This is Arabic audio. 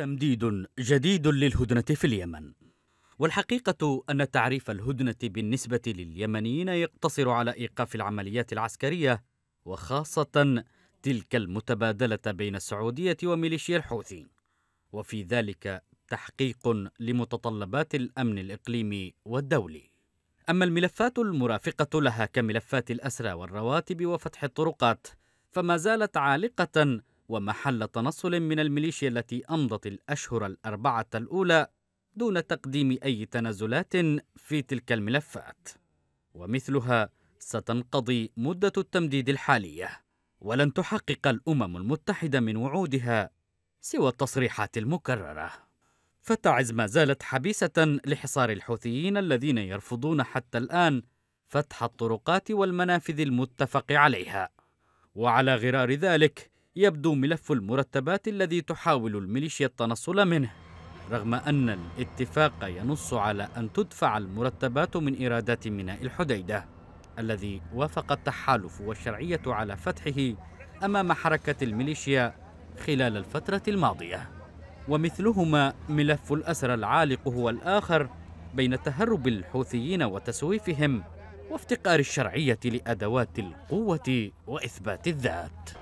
تمديد جديد للهدنة في اليمن والحقيقة أن تعريف الهدنة بالنسبة لليمنيين يقتصر على إيقاف العمليات العسكرية وخاصة تلك المتبادلة بين السعودية وميليشيا الحوثي وفي ذلك تحقيق لمتطلبات الأمن الإقليمي والدولي أما الملفات المرافقة لها كملفات الأسرى والرواتب وفتح الطرقات فما زالت عالقة ومحل تنصل من الميليشيا التي أمضت الأشهر الأربعة الأولى دون تقديم أي تنازلات في تلك الملفات ومثلها ستنقضي مدة التمديد الحالية ولن تحقق الأمم المتحدة من وعودها سوى التصريحات المكررة فتعز ما زالت حبيسة لحصار الحوثيين الذين يرفضون حتى الآن فتح الطرقات والمنافذ المتفق عليها وعلى غرار ذلك يبدو ملف المرتبات الذي تحاول الميليشيا التنصل منه رغم أن الاتفاق ينص على أن تدفع المرتبات من إيرادات ميناء الحديدة الذي وافق التحالف والشرعية على فتحه أمام حركة الميليشيا خلال الفترة الماضية ومثلهما ملف الأسر العالق هو الآخر بين تهرب الحوثيين وتسويفهم وافتقار الشرعية لأدوات القوة وإثبات الذات